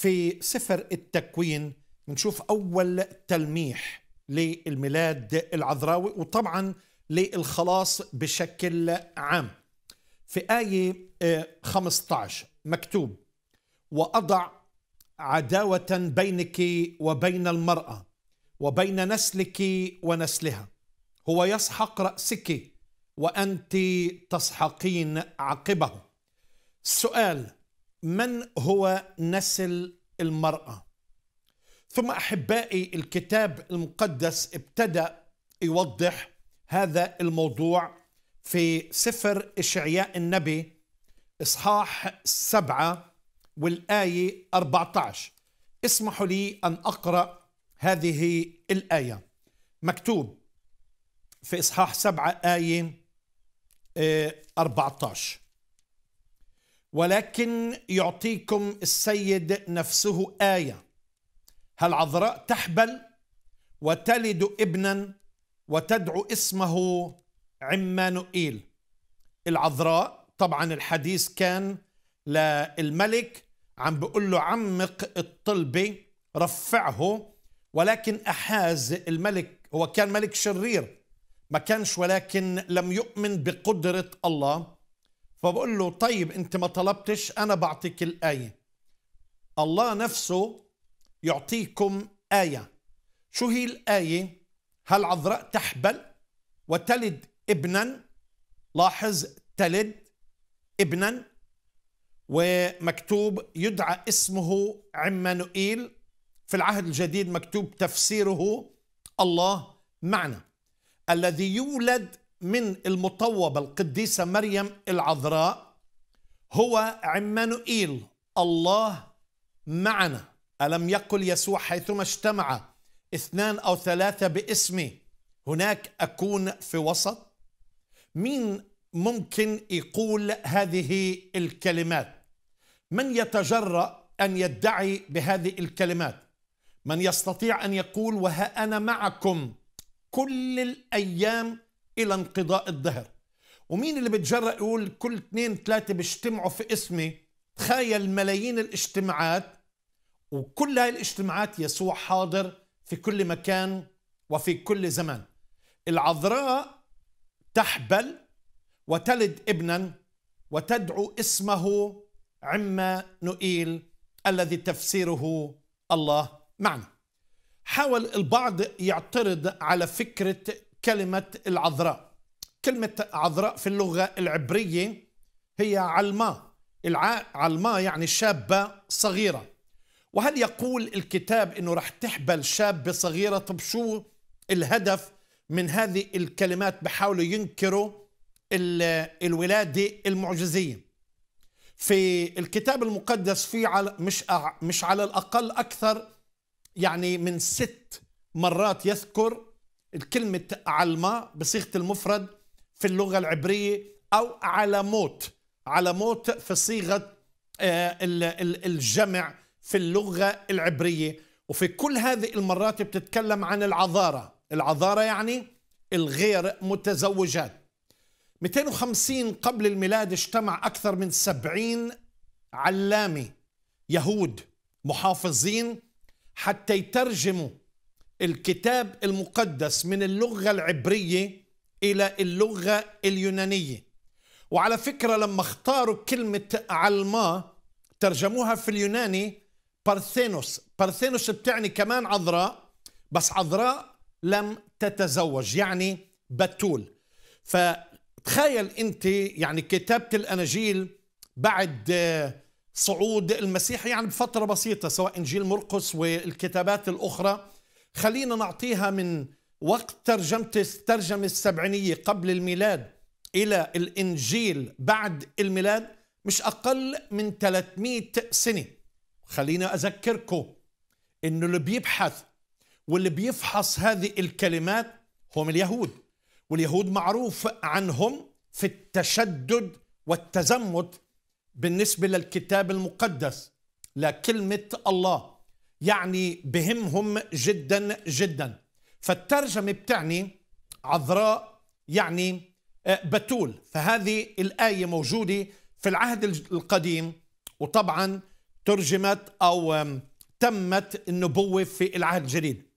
في سفر التكوين نشوف أول تلميح للميلاد العذراوي وطبعا للخلاص بشكل عام في آية 15 آه، مكتوب وأضع عداوة بينك وبين المرأة وبين نسلك ونسلها هو يسحق رأسك وأنت تسحقين عقبه السؤال من هو نسل المرأة ثم أحبائي الكتاب المقدس ابتدأ يوضح هذا الموضوع في سفر إشعياء النبي إصحاح سبعة والآية 14 اسمحوا لي أن أقرأ هذه الآية مكتوب في إصحاح سبعة آية 14 آه، ولكن يعطيكم السيد نفسه آية هل عذراء تحبل وتلد ابنا وتدعو اسمه عمانوئيل العذراء طبعا الحديث كان للملك عم بيقول له عمق الطلبة رفعه ولكن أحاز الملك هو كان ملك شرير ما كانش ولكن لم يؤمن بقدرة الله فبقول له طيب انت ما طلبتش انا بعطيك الايه الله نفسه يعطيكم ايه شو هي الايه هل عذراء تحبل وتلد ابنا لاحظ تلد ابنا ومكتوب يدعى اسمه عمانوئيل في العهد الجديد مكتوب تفسيره الله معنا الذي يولد من المطوبة القديسة مريم العذراء هو عمانوئيل الله معنا ألم يقل يسوع حيثما اجتمع اثنان أو ثلاثة باسمي هناك أكون في وسط مين ممكن يقول هذه الكلمات من يتجرأ أن يدعي بهذه الكلمات من يستطيع أن يقول وها أنا معكم كل الأيام الى انقضاء الظهر ومين اللي بتجرأ يقول كل اثنين ثلاثة بيجتمعوا في اسمي تخيل ملايين الاجتماعات وكل هاي الاجتماعات يسوع حاضر في كل مكان وفي كل زمان العذراء تحبل وتلد ابنا وتدعو اسمه عما نؤيل الذي تفسيره الله معنا حاول البعض يعترض على فكرة كلمة العذراء كلمة عذراء في اللغة العبرية هي علماء علماء يعني شابة صغيرة وهل يقول الكتاب أنه رح تحبل شابة صغيرة طب شو الهدف من هذه الكلمات بحاولوا ينكروا الولادة المعجزية في الكتاب المقدس في على مش مش على الأقل أكثر يعني من ست مرات يذكر الكلمة علماء بصيغة المفرد في اللغة العبرية أو على موت في صيغة آه، الجمع في اللغة العبرية وفي كل هذه المرات بتتكلم عن العذارة العذارة يعني الغير متزوجات 250 قبل الميلاد اجتمع أكثر من 70 علامة يهود محافظين حتى يترجموا الكتاب المقدس من اللغة العبرية إلى اللغة اليونانية وعلى فكرة لما اختاروا كلمة علما ترجموها في اليوناني بارثينوس بارثينوس بتعني كمان عذراء بس عذراء لم تتزوج يعني بتول فتخيل انت يعني كتابة الاناجيل بعد آه، صعود المسيح يعني بفترة بسيطة سواء انجيل مرقس والكتابات الاخرى خلينا نعطيها من وقت ترجمة الترجمة السبعينية قبل الميلاد إلى الإنجيل بعد الميلاد مش أقل من 300 سنة خلينا أذكركم إنه اللي بيبحث واللي بيفحص هذه الكلمات هم اليهود واليهود معروف عنهم في التشدد والتزمت بالنسبة للكتاب المقدس لكلمة الله يعني بهمهم جدا جدا فالترجمة بتعني عذراء يعني آه، بتول فهذه الآية موجودة في العهد القديم وطبعا ترجمت أو تمت النبوة في العهد الجديد